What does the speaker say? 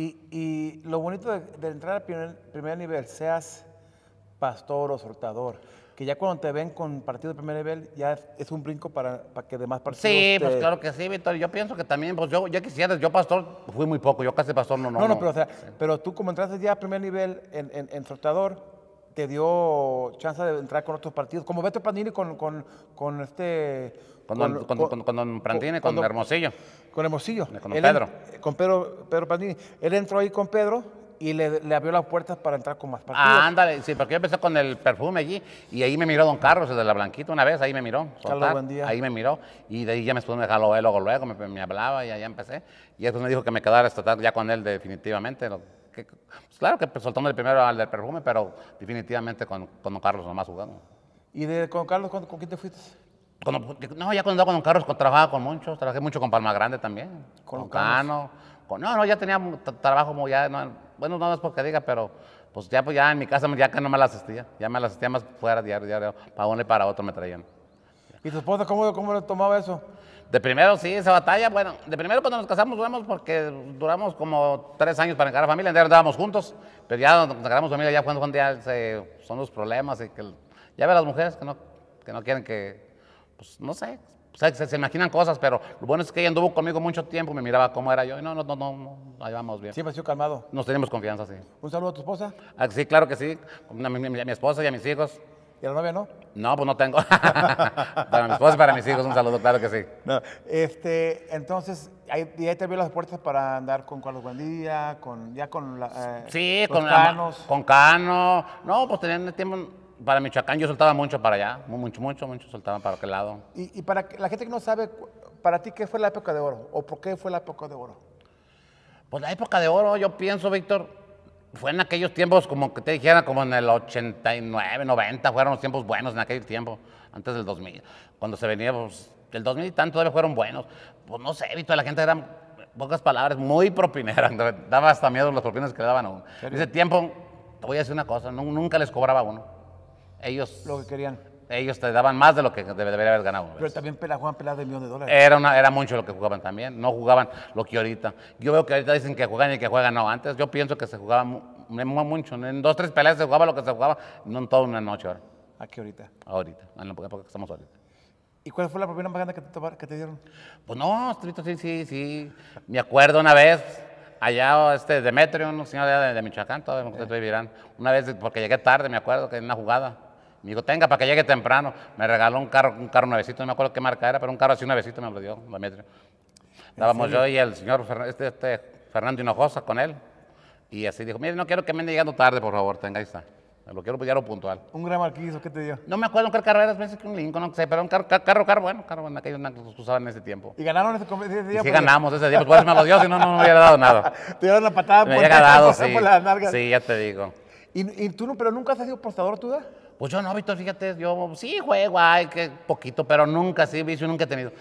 Y, lo bonito de, entrar al primer, nivel, seas pastor o sortador, que ya cuando te ven con partido de primer nivel, ya es, un brinco para, que demás partidos. Sí, pues claro que sí, Víctor. Yo pienso que también, pues yo, ya quisiera, yo pastor fui muy poco, yo casi pastor no, no. No, no, pero, tú como entraste ya a primer nivel en, en, en sortador, te dio chance de entrar con otros partidos, como Beto Pandini con, este... Con, don, con, con, este, Hermosillo. Con Hermosillo. Eh, con Pedro. con Pedro, Pedro Pandini. Él entró ahí con Pedro y le, abrió las puertas para entrar con más partidos. Ah, ándale, sí, porque yo empecé con el perfume allí y ahí me miró Don Carlos, el de la Blanquita, una vez, ahí me miró. Ahí me miró y de ahí ya me estuvo en luego, luego, me, hablaba y allá empecé. Y después me dijo que me quedara ya con él definitivamente. Pues claro que pues, el primero al del perfume, pero definitivamente con, con Don Carlos nomás jugamos. ¿Y de con Carlos con, quién te fuiste? no, ya cuando andaba con Don Carlos trabajaba con muchos, trabajé mucho con Palma Grande también, con, Cano. no, no, ya tenía trabajo como ya, bueno, no es porque diga, pero pues ya, pues ya en mi casa ya que no me la asistía, ya me la asistía más fuera diario, diario, para uno y para otro me traían. ¿Y tu esposa cómo, cómo le tomaba eso? De primero sí, esa batalla, bueno, de primero cuando nos casamos duramos porque duramos como tres años para encarar familia, entonces andábamos juntos, pero ya nos encaramos familia, ya cuando ya se, son los problemas y que ya ve las mujeres que no, que no quieren que, pues no sé, se, imaginan cosas, pero lo bueno es que ella anduvo conmigo mucho tiempo, me miraba cómo era yo, y no, no, no, no, no llevamos bien. Siempre ha sido calmado. Nos tenemos confianza, sí. ¿Un saludo a tu esposa? Ah, sí, claro que sí, a mi, mi esposa y a mis hijos. ¿Y a la novia no? No, pues no tengo. para mi esposa y para mis hijos, un saludo, claro que sí. este, entonces, ahí, te abrió las puertas para andar con Carlos Buendía, con, ya con la, eh, Sí, con Canos. con Cano. No, pues tenían tiempo para Michoacán, yo soltaba mucho para allá, mucho, mucho, mucho soltaba para aquel lado. Y, y para la gente que no sabe, para ti, ¿qué fue la época de oro? ¿O por qué fue la época de oro? Pues la época de oro, yo pienso, Víctor, fue en aquellos tiempos, como que te dijera, como en el 89, 90, fueron los tiempos buenos en aquel tiempo, antes del 2000. Cuando se venía, pues, el 2000 y tanto todavía fueron buenos. Pues no sé, toda la gente eran pocas palabras, muy propinera. Daba hasta miedo los propinas que le daban a uno. ese tiempo, te voy a decir una cosa, nunca les cobraba uno. Ellos... Lo que querían ellos te daban más de lo que debería haber ganado. Pero también jugaban peladas de millones de dólares. Era, una, era mucho lo que jugaban también, no jugaban lo que ahorita. Yo veo que ahorita dicen que juegan y que juegan, no, antes yo pienso que se jugaba mucho, en dos, tres peleas se jugaba lo que se jugaba, no en toda una noche ahora. ¿A qué ahorita? Ahorita, en estamos ahorita. ¿Y cuál fue la primera magana que te, que te dieron? Pues no, sí, sí, sí. Me acuerdo una vez, allá este Demetrio, un señor de, de Michoacán, todavía me eh. Una vez, porque llegué tarde, me acuerdo, que en una jugada me dijo, tenga para que llegue temprano. Me regaló un carro, un carro nuevecito, no me acuerdo qué marca era, pero un carro así nuevecito me lo dio, Estábamos yo y el señor este, este, Fernando Hinojosa con él. Y así dijo, mire, no quiero que me venga llegando tarde, por favor, tenga ahí está. Lo quiero pillar puntual. ¿Un gran marquizo qué te dio? No me acuerdo qué carro era, veces que un Lincoln, no sé, pero un carro, carro, carro bueno, carro bueno, que que usaban en ese tiempo. ¿Y ganaron ese, ese día? Y sí, ganamos ese día, pues por me lo dio, si no, no me hubiera dado nada. Te dieron la patada me por, hubiera dado, sí, las nalgas. Sí, ya te digo. ¿Y, y tú, pero nunca has sido portador, tú, pues yo no, Vito, fíjate, yo sí juego, ay, que poquito, pero nunca, sí, vicio nunca he tenido.